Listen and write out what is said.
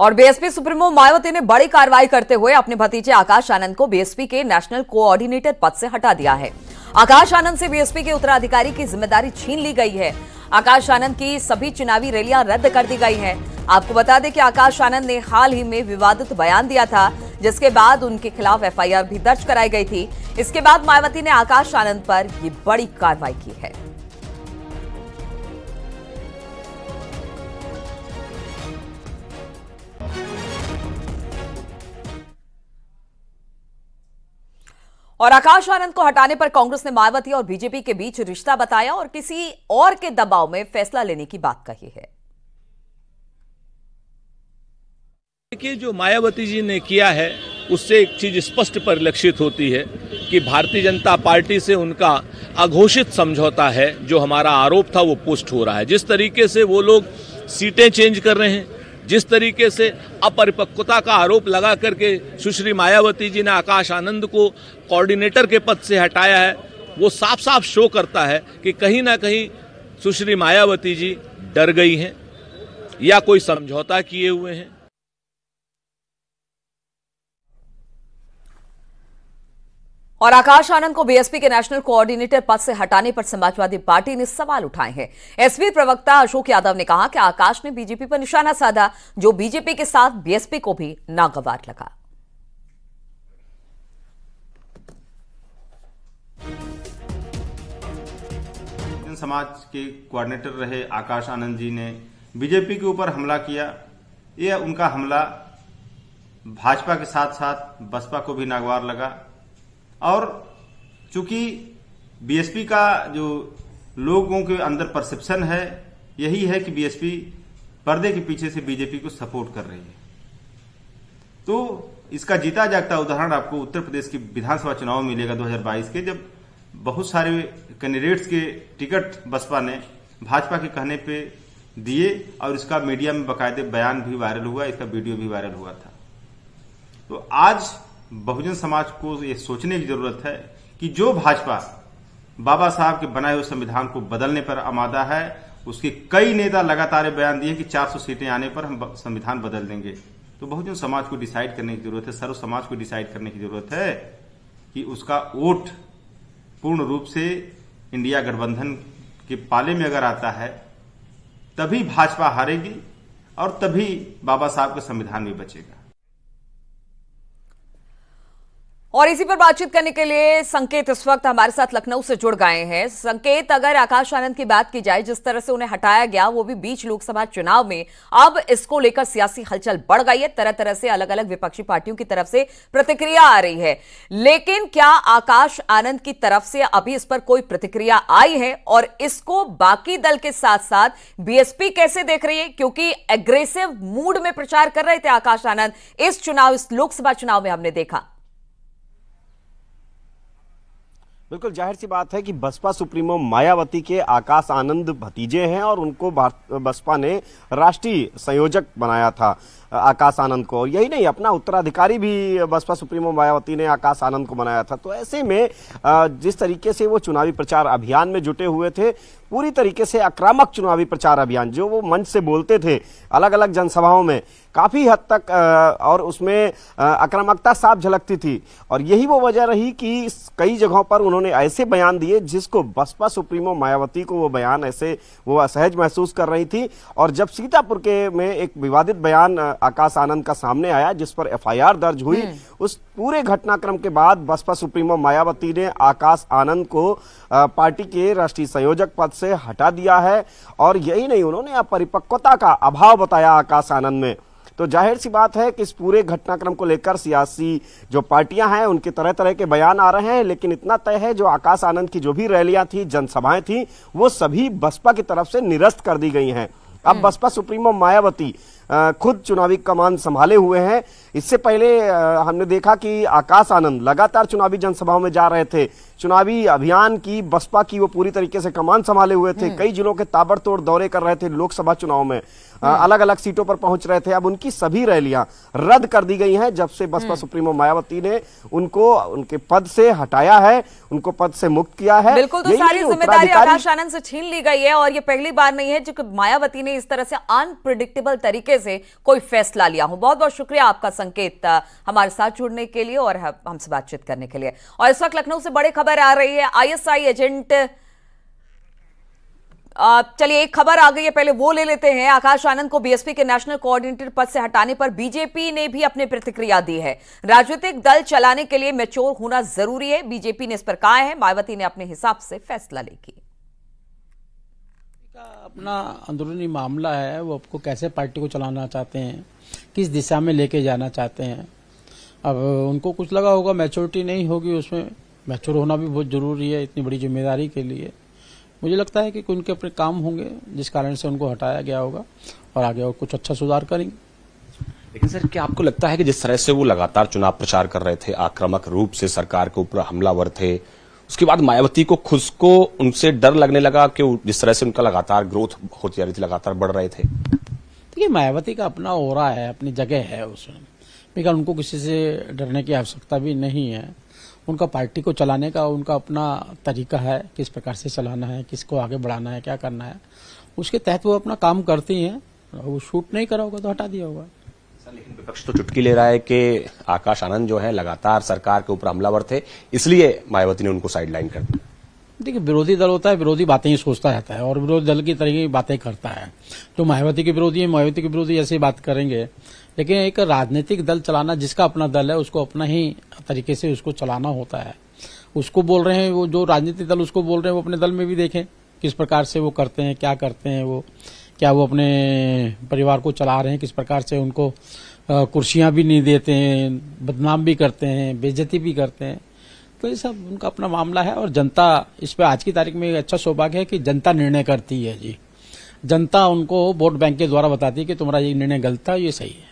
और BSP supremo Mayawati ने बड़ी कार्रवाई करते हुए अपने भतीजे आकाश आनंद को बीएसपी के नेशनल कोऑर्डिनेटर पद से हटा दिया है आकाश आनंद से बीएसपी के उत्तराधिकारी की जिम्मेदारी छीन ली गई है आकाश आनंद की सभी चुनावी रैलियां रद्द कर दी गई हैं। आपको बता दें कि आकाश आनंद ने हाल ही में विवादित बयान दिया था जिसके बाद उनके खिलाफ एफआईआर भी दर्ज कराई गई थी इसके बाद मायावती ने आकाश आनंद पर ये बड़ी कार्रवाई की है और आकाश आनंद को हटाने पर कांग्रेस ने मायावती और बीजेपी के बीच रिश्ता बताया और किसी और के दबाव में फैसला लेने की बात कही है देखिए जो मायावती जी ने किया है उससे एक चीज स्पष्ट परिलक्षित होती है कि भारतीय जनता पार्टी से उनका अघोषित समझौता है जो हमारा आरोप था वो पुष्ट हो रहा है जिस तरीके से वो लोग सीटें चेंज कर रहे हैं जिस तरीके से अपरिपक्वता का आरोप लगा करके सुश्री मायावती जी ने आकाश आनंद को कोऑर्डिनेटर के पद से हटाया है वो साफ साफ शो करता है कि कहीं ना कहीं सुश्री मायावती जी डर गई हैं या कोई समझौता किए हुए हैं और आकाश आनंद को बीएसपी के नेशनल कोऑर्डिनेटर पद से हटाने पर समाजवादी पार्टी ने सवाल उठाए हैं एसपी प्रवक्ता अशोक यादव ने कहा कि आकाश ने बीजेपी पर निशाना साधा जो बीजेपी के साथ बीएसपी को भी नागवार लगा समाज के कोऑर्डिनेटर रहे आकाश आनंद जी ने बीजेपी के ऊपर हमला किया यह उनका हमला भाजपा के साथ साथ बसपा को भी नागवार लगा और चूंकि बीएसपी का जो लोगों के अंदर परसेप्शन है यही है कि बीएसपी पर्दे के पीछे से बीजेपी को सपोर्ट कर रही है तो इसका जीता जागता उदाहरण आपको उत्तर प्रदेश की विधानसभा चुनाव मिलेगा 2022 के जब बहुत सारे कैंडिडेट्स के टिकट बसपा ने भाजपा के कहने पे दिए और इसका मीडिया में बाकायदे बयान भी वायरल हुआ इसका वीडियो भी वायरल हुआ था तो आज बहुजन समाज को ये सोचने की जरूरत है कि जो भाजपा बाबा साहब के बनाए हुए संविधान को बदलने पर आमादा है उसके कई नेता लगातार बयान दिए कि 400 सीटें आने पर हम संविधान बदल देंगे तो बहुजन समाज को डिसाइड करने की जरूरत है सर्व समाज को डिसाइड करने की जरूरत है कि उसका वोट पूर्ण रूप से इंडिया गठबंधन के पाले में अगर आता है तभी भाजपा हारेगी और तभी बाबा साहब का संविधान भी बचेगा और इसी पर बातचीत करने के लिए संकेत इस वक्त हमारे साथ लखनऊ से जुड़ गए हैं संकेत अगर आकाश आनंद की बात की जाए जिस तरह से उन्हें हटाया गया वो भी बीच लोकसभा चुनाव में अब इसको लेकर सियासी हलचल बढ़ गई है तरह तरह से अलग अलग विपक्षी पार्टियों की तरफ से प्रतिक्रिया आ रही है लेकिन क्या आकाश आनंद की तरफ से अभी इस पर कोई प्रतिक्रिया आई है और इसको बाकी दल के साथ साथ बीएसपी कैसे देख रही है क्योंकि एग्रेसिव मूड में प्रचार कर रहे थे आकाश आनंद इस चुनाव इस लोकसभा चुनाव में हमने देखा बिल्कुल जाहिर सी बात है कि बसपा सुप्रीमो मायावती के आकाश आनंद भतीजे हैं और उनको बसपा ने राष्ट्रीय संयोजक बनाया था आकाश आनंद को यही नहीं अपना उत्तराधिकारी भी बसपा सुप्रीमो मायावती ने आकाश आनंद को बनाया था तो ऐसे में जिस तरीके से वो चुनावी प्रचार अभियान में जुटे हुए थे पूरी तरीके से आक्रामक चुनावी प्रचार अभियान जो वो मंच से बोलते थे अलग अलग जनसभाओं में काफ़ी हद तक और उसमें आक्रामकता साफ झलकती थी और यही वो वजह रही कि कई जगहों पर उन्होंने ऐसे बयान दिए जिसको बसपा सुप्रीमो मायावती को वो बयान ऐसे वो असहज महसूस कर रही थी और जब सीतापुर के में एक विवादित बयान आकाश आनंद का सामने आया जिस पर एफ दर्ज हुई हम्म। उस पूरे घटनाक्रम के बाद बसपा सुप्रीमो मायावती ने आकाश आनंद को पार्टी के राष्ट्रीय संयोजक पद से हटा दिया है और यही नहीं उन्होंने अपरिपक्वता का अभाव बताया आकाश आनंद में तो जाहिर सी बात है कि इस पूरे घटनाक्रम को लेकर सियासी जो पार्टियां हैं उनके तरह तरह के बयान आ रहे हैं लेकिन इतना तय है जो आकाश आनंद की जो भी रैलियां थी जनसभाएं थी वो सभी बसपा की तरफ से निरस्त कर दी गई हैं अब हम्म। बसपा सुप्रीमो मायावती खुद चुनावी कमान संभाले हुए हैं इससे पहले हमने देखा कि आकाश आनंद लगातार चुनावी जनसभाओं में जा रहे थे चुनावी अभियान की बसपा की वो पूरी तरीके से कमान संभाले हुए थे हम्म। कई जिलों के ताबड़तोड़ दौरे कर रहे थे लोकसभा चुनाव में हम्म। अलग अलग सीटों पर पहुंच रहे थे अब उनकी सभी रैलियां रद्द कर दी गई हैं जब से बसपा हम्म। सुप्रीमो मायावती ने उनको उनके पद से हटाया है उनको पद से मुक्त किया है बिल्कुल तो सारी जिम्मेदारी आकाश आनंद से छीन ली गई है और ये पहली बार नहीं है जो मायावती ने इस तरह से अनप्रिडिक्टेबल तरीके से कोई फैसला लिया हूं बहुत बहुत शुक्रिया आपका संकेत हमारे साथ जुड़ने के लिए और हमसे बातचीत करने के लिए और इस वक्त लखनऊ से बड़ी खबर आ रही है आईएसआई एजेंट चलिए एक खबर आ गई है पहले वो ले लेते हैं आकाश आनंद को बीएसपी के नेशनल कोऑर्डिनेटर पद से हटाने पर बीजेपी ने भी अपनी प्रतिक्रिया दी है राजनीतिक दल चलाने के लिए मेच्योर होना जरूरी है बीजेपी ने इस पर कहा है मायावती ने अपने हिसाब से फैसला लेगी का अपना अंदरूनी मामला है वो आपको कैसे पार्टी को चलाना चाहते हैं किस दिशा में लेके जाना चाहते हैं अब उनको कुछ लगा होगा मैच्योरिटी नहीं होगी उसमें मैच्योर होना भी बहुत जरूरी है इतनी बड़ी जिम्मेदारी के लिए मुझे लगता है कि उनके अपने काम होंगे जिस कारण से उनको हटाया गया होगा और आगे और कुछ अच्छा सुधार करेंगे लेकिन सर क्या आपको लगता है कि जिस तरह से वो लगातार चुनाव प्रचार कर रहे थे आक्रामक रूप से सरकार के ऊपर हमलावर थे उसके बाद मायावती को खुद को उनसे डर लगने लगा कि जिस तरह से उनका लगातार ग्रोथ होती जा रही थी लगातार बढ़ रहे थे देखिए मायावती का अपना हो रहा है अपनी जगह है उसमें लेकिन उनको किसी से डरने की आवश्यकता भी नहीं है उनका पार्टी को चलाने का उनका अपना तरीका है किस प्रकार से चलाना है किसको आगे बढ़ाना है क्या करना है उसके तहत वो अपना काम करती हैं वो शूट नहीं करा होगा तो हटा दिया होगा लेकिन विपक्ष तो चुटकी ले रहा है कि आकाश आनंद जो है लगातार सरकार के ऊपर हमलावर थे इसलिए मायावती ने उनको साइडलाइन कर दिया देखिए विरोधी दल होता है विरोधी बातें ही सोचता रहता है और विरोधी दल की तरह की बातें करता है तो मायावती के विरोधी है मायावती के विरोधी ऐसे बात करेंगे लेकिन एक राजनीतिक दल चलाना जिसका अपना दल है उसको अपना ही तरीके से उसको चलाना होता है उसको बोल रहे हैं वो जो राजनीतिक दल उसको बोल रहे हैं वो अपने दल में भी देखें किस प्रकार से वो करते हैं क्या करते हैं वो क्या वो अपने परिवार को चला रहे हैं किस प्रकार से उनको कुर्सियां भी नहीं देते हैं बदनाम भी करते हैं बेजती भी करते हैं तो ये सब उनका अपना मामला है और जनता इस पर आज की तारीख में अच्छा सौभाग्य है कि जनता निर्णय करती है जी जनता उनको वोट बैंक के द्वारा बताती है कि तुम्हारा ये निर्णय गलत था ये सही है